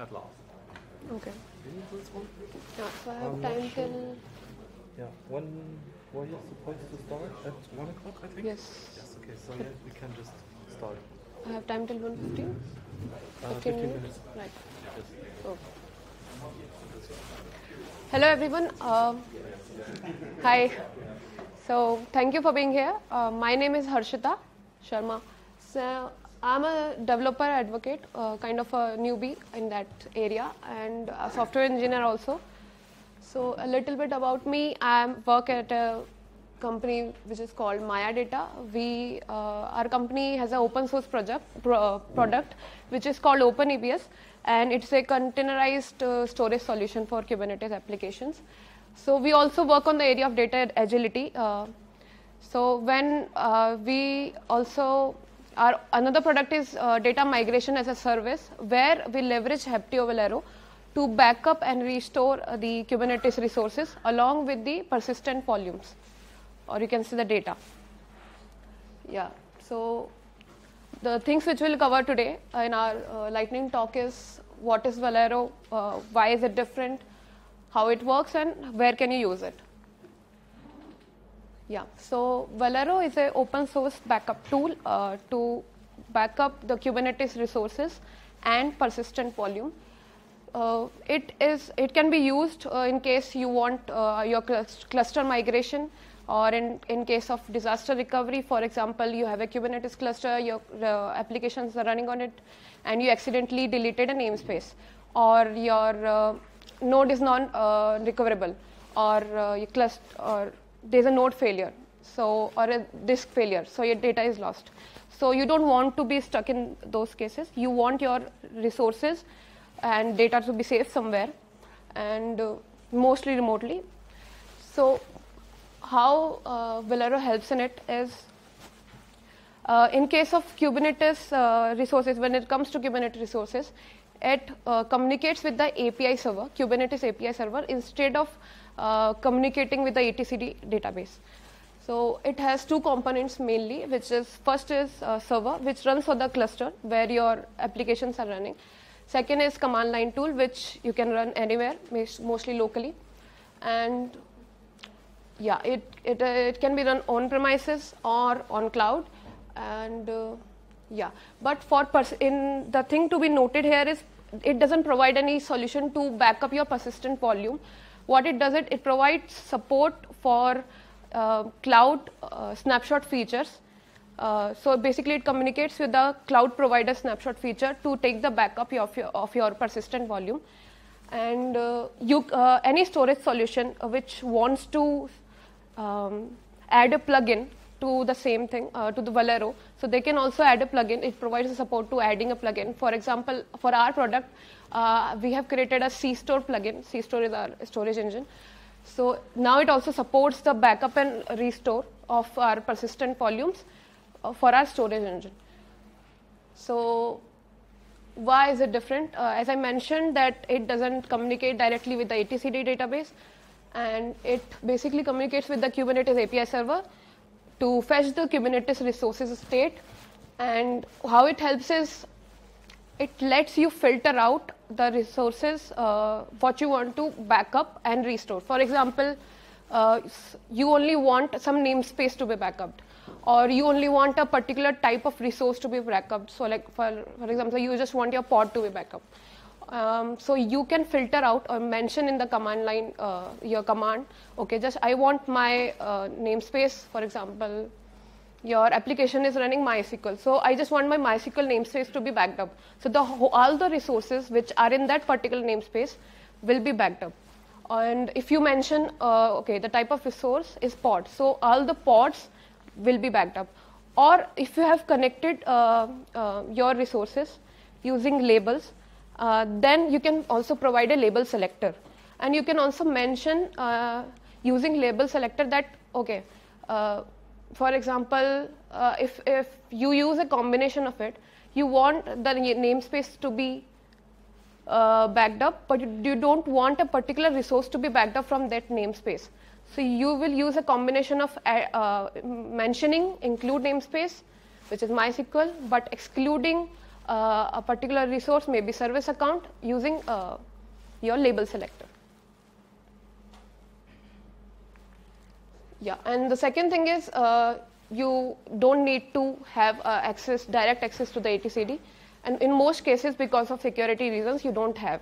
at last. Okay. Yeah, so I have time sure. till. Yeah, when were you supposed to start? At 1 o'clock, I think? Yes. Yes, okay, so yeah, we can just start. I have time till 1.15? Uh, 15, 15 minutes? minutes? Right. Yes. Oh. Hello everyone. Uh, hi. So thank you for being here. Uh, my name is Harshita Sharma. So I'm a developer advocate, uh, kind of a newbie in that area, and a software engineer also. So a little bit about me. I work at a company which is called Maya Data. We, uh, our company has an open source project, pro, uh, product which is called OpenEBS, and it's a containerized uh, storage solution for Kubernetes applications. So we also work on the area of data agility. Uh, so when uh, we also our another product is uh, data migration as a service, where we leverage Heptio Valero to back up and restore uh, the Kubernetes resources along with the persistent volumes, or you can see the data. Yeah. So the things which we'll cover today uh, in our uh, lightning talk is what is Valero, uh, why is it different, how it works, and where can you use it. Yeah, so Valero is an open source backup tool uh, to backup the Kubernetes resources and persistent volume. Uh, it is it can be used uh, in case you want uh, your cluster migration or in, in case of disaster recovery for example you have a kubernetes cluster your uh, applications are running on it and you accidentally deleted a namespace or your uh, node is non recoverable or uh, your cluster or there's a node failure so or a disk failure so your data is lost so you don't want to be stuck in those cases you want your resources and data to be safe somewhere and uh, mostly remotely so how uh, Valero helps in it is uh, in case of Kubernetes uh, resources, when it comes to Kubernetes resources, it uh, communicates with the API server, Kubernetes API server, instead of uh, communicating with the etcd database. So it has two components mainly, which is first is a uh, server, which runs for the cluster where your applications are running. Second is command line tool, which you can run anywhere, mostly locally. And yeah, it, it, uh, it can be run on premises or on cloud. And uh, yeah but for in the thing to be noted here is it doesn't provide any solution to back up your persistent volume. What it does it, it provides support for uh, cloud uh, snapshot features. Uh, so basically it communicates with the cloud provider snapshot feature to take the backup of your, of your persistent volume. And uh, you, uh, any storage solution which wants to um, add a plugin to the same thing, uh, to the Valero. So they can also add a plugin. It provides support to adding a plugin. For example, for our product, uh, we have created a C-Store plugin. C-Store is our storage engine. So now it also supports the backup and restore of our persistent volumes uh, for our storage engine. So why is it different? Uh, as I mentioned that it doesn't communicate directly with the etcd database and it basically communicates with the Kubernetes API server to fetch the Kubernetes resources state. And how it helps is it lets you filter out the resources uh, what you want to backup and restore. For example, uh, you only want some namespace to be backed, or you only want a particular type of resource to be backed. So, like for, for example, you just want your pod to be backed. Um, so you can filter out or mention in the command line uh, your command. Okay, just I want my uh, namespace, for example, your application is running MySQL. So I just want my MySQL namespace to be backed up. So the all the resources which are in that particular namespace will be backed up. And if you mention, uh, okay, the type of resource is pod. So all the pods will be backed up. Or if you have connected uh, uh, your resources using labels, uh, then you can also provide a label selector and you can also mention uh, using label selector that okay uh, for example uh, if, if you use a combination of it you want the namespace to be uh, backed up but you, you don't want a particular resource to be backed up from that namespace so you will use a combination of uh, mentioning include namespace which is mysql but excluding uh, a particular resource may be service account using uh, your label selector. Yeah, and the second thing is uh, you don't need to have uh, access, direct access to the ATCD, and in most cases, because of security reasons, you don't have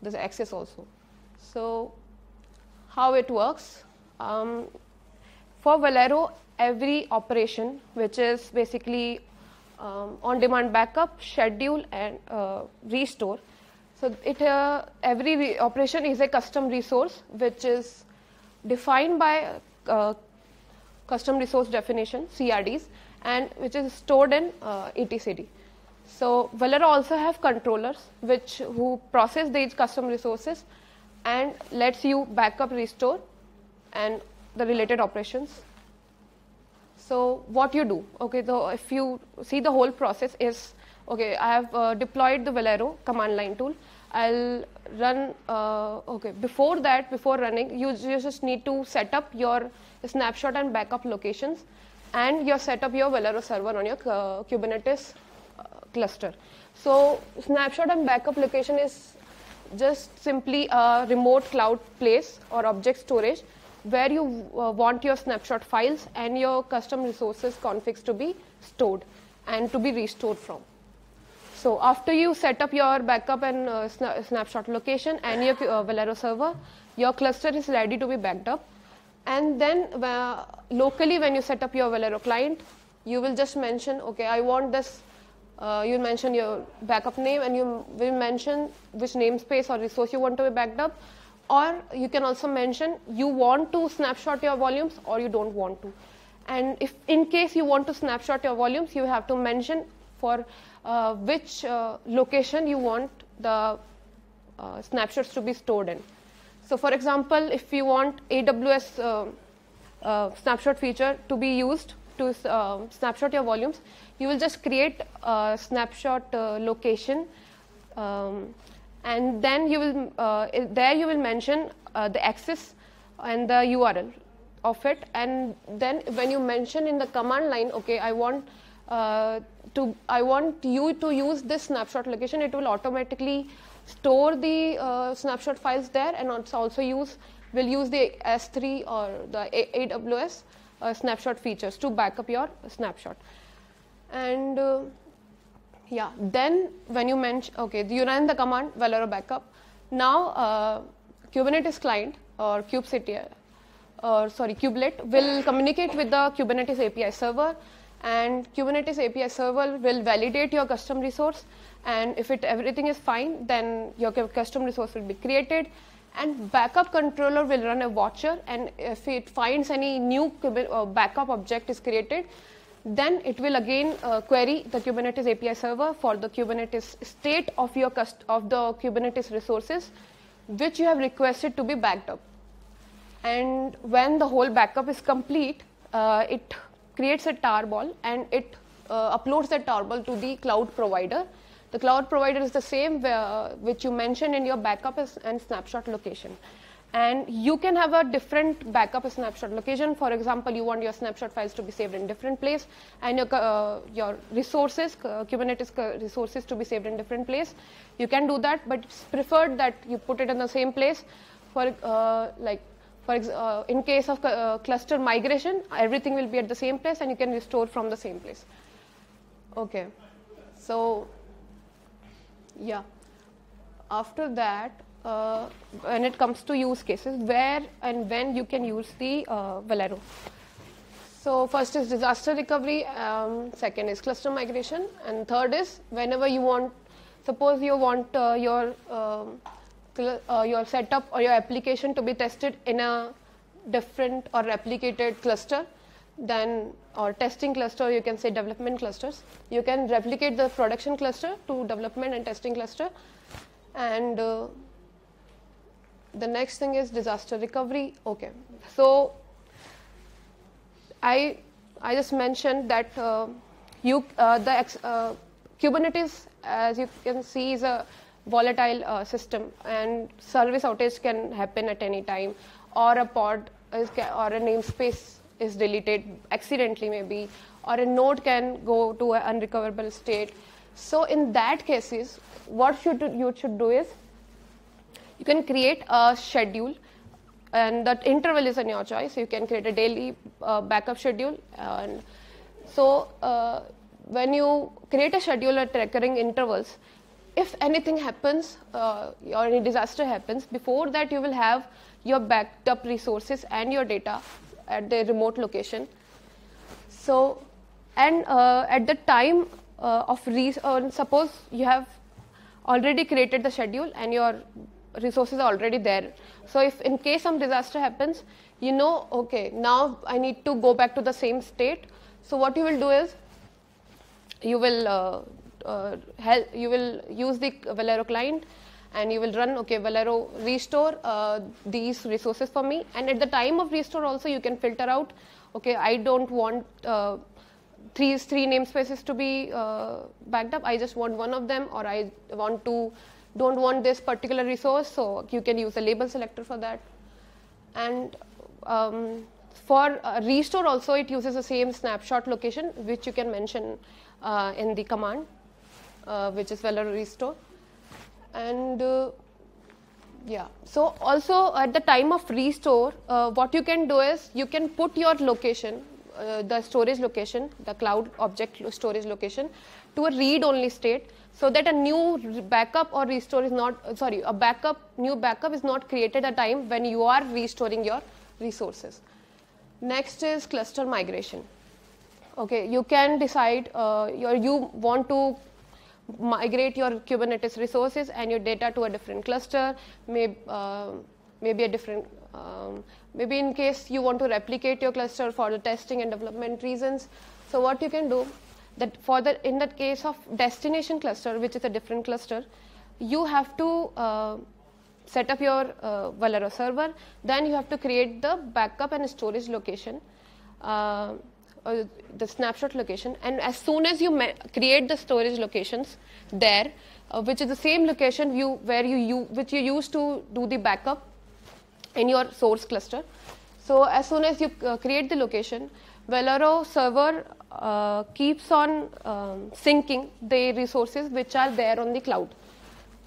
this access also. So, how it works? Um, for Valero, every operation, which is basically um, on-demand backup, schedule and uh, restore. So it uh, every operation is a custom resource which is defined by uh, custom resource definition CRDs and which is stored in uh, ETCD. So Valera also have controllers which who process these custom resources and lets you backup restore and the related operations so what you do, okay, so if you see the whole process is, okay, I have uh, deployed the Valero command line tool. I'll run, uh, okay, before that, before running, you, just need to set up your snapshot and backup locations and you set up your Valero server on your uh, Kubernetes uh, cluster. So snapshot and backup location is just simply a remote cloud place or object storage where you uh, want your snapshot files and your custom resources configs to be stored and to be restored from. So after you set up your backup and uh, sna snapshot location and your uh, Valero server, your cluster is ready to be backed up. And then uh, locally when you set up your Valero client, you will just mention, okay, I want this, uh, you mention your backup name and you will mention which namespace or resource you want to be backed up or you can also mention you want to snapshot your volumes or you don't want to and if in case you want to snapshot your volumes you have to mention for uh, which uh, location you want the uh, snapshots to be stored in so for example if you want aws uh, uh, snapshot feature to be used to uh, snapshot your volumes you will just create a snapshot location um, and then you will uh, there you will mention uh, the access and the url of it and then when you mention in the command line okay i want uh, to i want you to use this snapshot location it will automatically store the uh, snapshot files there and also use will use the s3 or the aws uh, snapshot features to back up your snapshot and uh, yeah then when you mention okay you run the command valero backup now uh, kubernetes client or kubectl uh, or sorry kubelet will communicate with the kubernetes api server and kubernetes api server will validate your custom resource and if it everything is fine then your custom resource will be created and backup controller will run a watcher and if it finds any new uh, backup object is created then it will again uh, query the Kubernetes API server for the Kubernetes state of your of the Kubernetes resources which you have requested to be backed up. And when the whole backup is complete, uh, it creates a tarball and it uh, uploads that tarball to the cloud provider. The cloud provider is the same where, uh, which you mentioned in your backup and snapshot location and you can have a different backup snapshot location. For example, you want your snapshot files to be saved in different place and your, uh, your resources, uh, Kubernetes resources to be saved in different place. You can do that, but it's preferred that you put it in the same place for uh, like for uh, in case of uh, cluster migration, everything will be at the same place and you can restore from the same place. Okay, so yeah. After that, uh, when it comes to use cases where and when you can use the uh, Valero. So first is disaster recovery, um, second is cluster migration, and third is whenever you want, suppose you want uh, your um, uh, your setup or your application to be tested in a different or replicated cluster, then or testing cluster you can say development clusters you can replicate the production cluster to development and testing cluster and uh, the next thing is disaster recovery okay so i i just mentioned that uh, you uh, the uh, kubernetes as you can see is a volatile uh, system and service outage can happen at any time or a pod is or a namespace is deleted accidentally maybe or a node can go to an unrecoverable state so in that cases what should you should do is you can create a schedule and that interval is in your choice. You can create a daily uh, backup schedule. And so uh, when you create a schedule at recurring intervals, if anything happens uh, or any disaster happens, before that you will have your backed up resources and your data at the remote location. So, and uh, at the time uh, of re- uh, suppose you have already created the schedule and you are resources are already there. So if in case some disaster happens, you know, okay, now I need to go back to the same state. So what you will do is, you will uh, uh, help, you will use the Valero client and you will run, okay, Valero restore uh, these resources for me. And at the time of restore also you can filter out, okay, I don't want uh, three, three namespaces to be uh, backed up. I just want one of them or I want to don't want this particular resource, so you can use a label selector for that. And um, for uh, restore also it uses the same snapshot location which you can mention uh, in the command uh, which is valor restore and uh, yeah so also at the time of restore uh, what you can do is you can put your location uh, the storage location the cloud object storage location to a read only state so that a new backup or restore is not sorry a backup new backup is not created at a time when you are restoring your resources next is cluster migration okay you can decide uh, your, you want to migrate your kubernetes resources and your data to a different cluster may, uh, maybe a different um, maybe in case you want to replicate your cluster for the testing and development reasons so what you can do that for the in that case of destination cluster which is a different cluster you have to uh, set up your uh, Valero server then you have to create the backup and storage location uh, or the snapshot location and as soon as you create the storage locations there uh, which is the same location you where you, you which you used to do the backup in your source cluster so as soon as you uh, create the location Valero server uh, keeps on um, syncing the resources which are there on the cloud.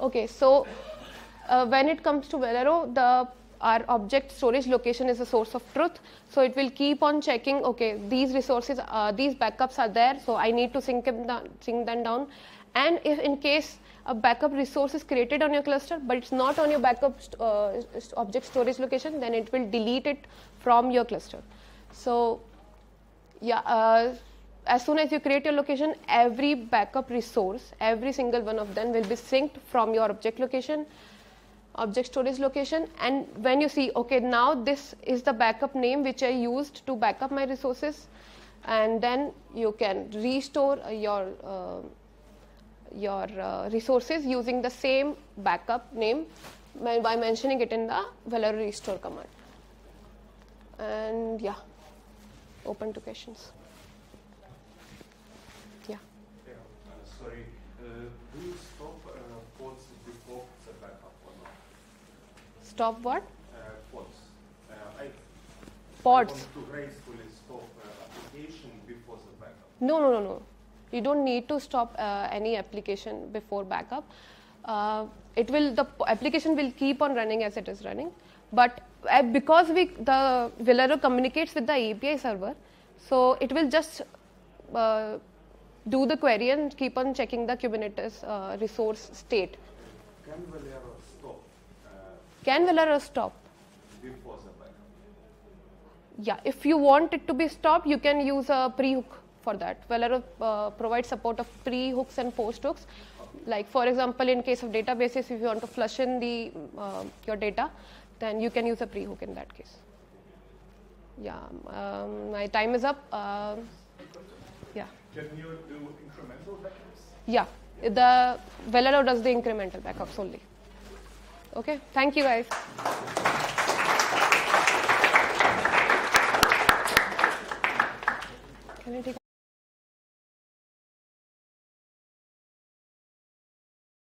Okay, so uh, when it comes to Velero, the our object storage location is a source of truth. So it will keep on checking, okay, these resources, uh, these backups are there, so I need to sync them, down, sync them down. And if in case a backup resource is created on your cluster, but it's not on your backup st uh, object storage location, then it will delete it from your cluster. So yeah, uh, as soon as you create your location, every backup resource, every single one of them will be synced from your object location, object storage location. And when you see, okay, now this is the backup name which I used to backup my resources. And then you can restore uh, your, uh, your uh, resources using the same backup name by mentioning it in the valor restore command. And yeah, open to questions. sorry, uh, do you stop uh, pods before the backup or not? Stop what? Uh, pods. I, pods. I to gracefully stop application before the backup. No, no, no, no. You don't need to stop any application before backup. Uh, it will the application will keep on running as it is running but uh, because we the Velero communicates with the API server so it will just uh, do the query and keep on checking the Kubernetes uh, resource state. Can Valero stop? Uh, Can Valero stop? Yeah, if you want it to be stopped, you can use a pre-hook for that. Valero uh, provides support of pre-hooks and post-hooks. Like for example, in case of databases, if you want to flush in the uh, your data, then you can use a pre-hook in that case. Yeah, um, my time is up. Uh, can you do incremental backups? Yeah, the Velero does the incremental backups only. Okay, thank you guys. Can I take